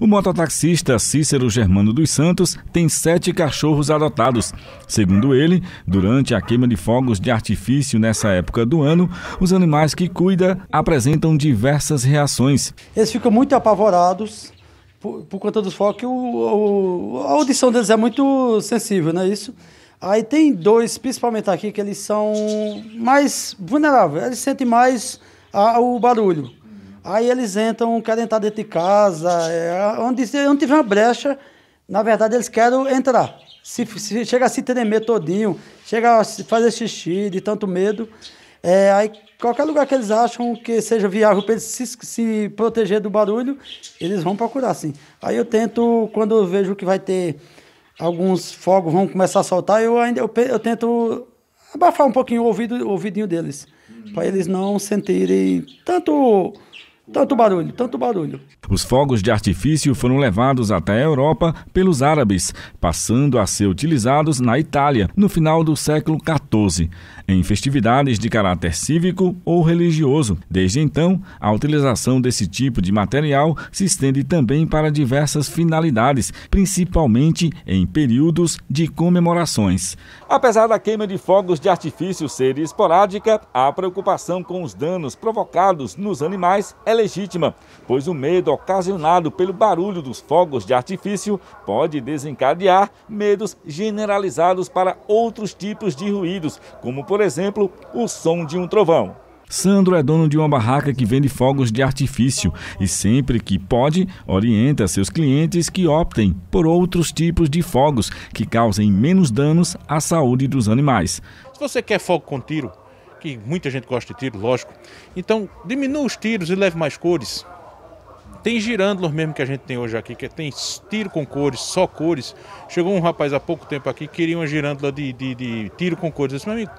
O mototaxista Cícero Germano dos Santos tem sete cachorros adotados. Segundo ele, durante a queima de fogos de artifício nessa época do ano, os animais que cuida apresentam diversas reações. Eles ficam muito apavorados por, por conta dos fogos, que o, o, a audição deles é muito sensível, não é isso? Aí tem dois, principalmente aqui, que eles são mais vulneráveis, eles sentem mais a, o barulho. Aí eles entram, querem entrar dentro de casa, é, onde, onde tiver uma brecha, na verdade eles querem entrar. Se, se chega a se tremer todinho, chega a fazer xixi de tanto medo. É, aí qualquer lugar que eles acham que seja viável para eles se, se proteger do barulho, eles vão procurar, sim. Aí eu tento, quando eu vejo que vai ter alguns fogos vão começar a soltar, eu ainda eu, eu tento abafar um pouquinho o ouvido, o ouvidinho deles, para eles não sentirem tanto tanto barulho, tanto barulho. Os fogos de artifício foram levados até a Europa pelos árabes, passando a ser utilizados na Itália no final do século XIV, em festividades de caráter cívico ou religioso. Desde então, a utilização desse tipo de material se estende também para diversas finalidades, principalmente em períodos de comemorações. Apesar da queima de fogos de artifício ser esporádica, a preocupação com os danos provocados nos animais é legítima, pois o medo ocasionado pelo barulho dos fogos de artifício pode desencadear medos generalizados para outros tipos de ruídos, como, por exemplo, o som de um trovão. Sandro é dono de uma barraca que vende fogos de artifício e sempre que pode, orienta seus clientes que optem por outros tipos de fogos que causem menos danos à saúde dos animais. Se você quer fogo com tiro, que muita gente gosta de tiro, lógico. Então, diminua os tiros e leve mais cores. Tem girândolas mesmo que a gente tem hoje aqui, que tem tiro com cores, só cores. Chegou um rapaz há pouco tempo aqui que queria uma girândola de, de, de tiro com cores. Eu disse, meu amigo,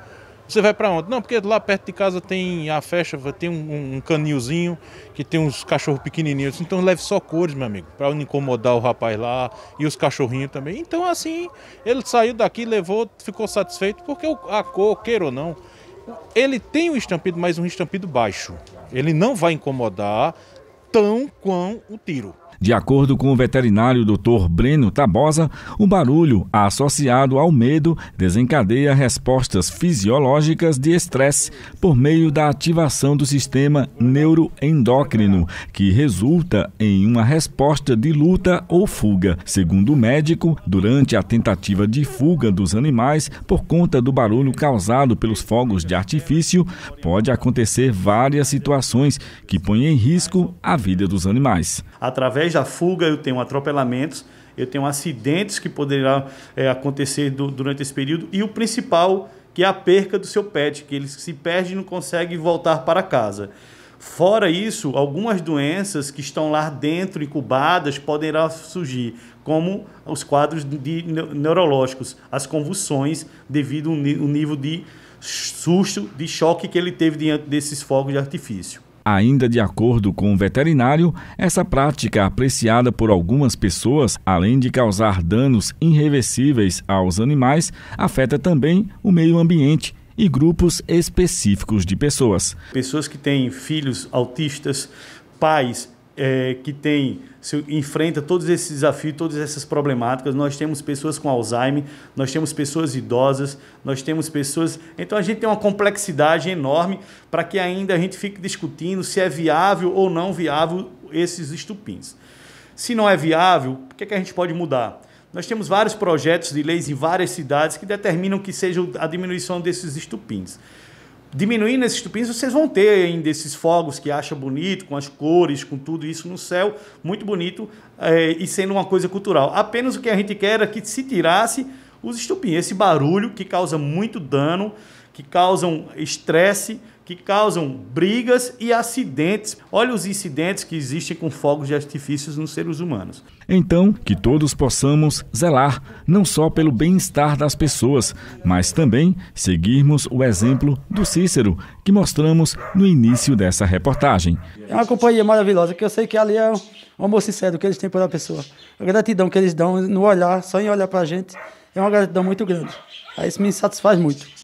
você vai para onde? Não, porque lá perto de casa tem a festa, tem um, um canilzinho que tem uns cachorros pequenininhos. Então leve só cores, meu amigo, para não incomodar o rapaz lá e os cachorrinhos também. Então assim, ele saiu daqui, levou, ficou satisfeito, porque a cor, queira ou não, ele tem um estampido, mas um estampido baixo. Ele não vai incomodar tão quão o tiro. De acordo com o veterinário Dr. Breno Tabosa, o barulho associado ao medo desencadeia respostas fisiológicas de estresse por meio da ativação do sistema neuroendócrino, que resulta em uma resposta de luta ou fuga. Segundo o médico, durante a tentativa de fuga dos animais por conta do barulho causado pelos fogos de artifício, pode acontecer várias situações que põem em risco a vida dos animais. Através através da fuga eu tenho atropelamentos, eu tenho acidentes que poderão é, acontecer do, durante esse período e o principal que é a perca do seu pet, que ele se perde e não consegue voltar para casa. Fora isso, algumas doenças que estão lá dentro incubadas poderão surgir, como os quadros de neurológicos, as convulsões devido ao nível de susto, de choque que ele teve diante desses fogos de artifício. Ainda de acordo com o um veterinário, essa prática é apreciada por algumas pessoas, além de causar danos irreversíveis aos animais, afeta também o meio ambiente e grupos específicos de pessoas. Pessoas que têm filhos autistas, pais é, que tem se enfrenta todos esses desafios, todas essas problemáticas. Nós temos pessoas com Alzheimer, nós temos pessoas idosas, nós temos pessoas. Então a gente tem uma complexidade enorme para que ainda a gente fique discutindo se é viável ou não viável esses estupins. Se não é viável, o que, é que a gente pode mudar? Nós temos vários projetos de leis em várias cidades que determinam que seja a diminuição desses estupins diminuindo esses tupins, vocês vão ter ainda esses fogos que acham bonito, com as cores, com tudo isso no céu, muito bonito é, e sendo uma coisa cultural. Apenas o que a gente quer é que se tirasse os estupins, esse barulho que causa muito dano, que causam estresse que causam brigas e acidentes. Olha os incidentes que existem com fogos de artifícios nos seres humanos. Então, que todos possamos zelar não só pelo bem-estar das pessoas, mas também seguirmos o exemplo do Cícero, que mostramos no início dessa reportagem. É uma companhia maravilhosa, que eu sei que ali é o amor sincero que eles têm pela pessoa. A gratidão que eles dão no olhar, só em olhar para a gente, é uma gratidão muito grande. isso me satisfaz muito.